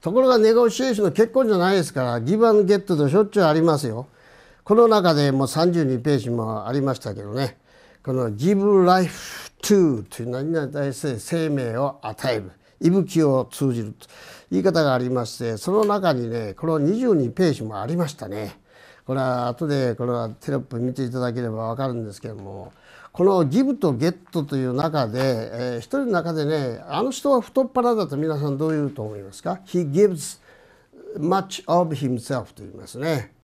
ところがネゴシエーションの結婚じゃないですからギブアンドゲットとしょっちゅうありますよこの中でもう32ページもありましたけどねこのギブライフトゥー」という何々に対して生命を与える息吹を通じると言い方がありましてその中にねこの22ページもありましたね。これは後でこれはテロップ見ていただければ分かるんですけどもこのギブとゲットという中で、えー、一人の中でねあの人は太っ腹だと皆さんどう言うと思いますか ?He gives much of himself と言いますね。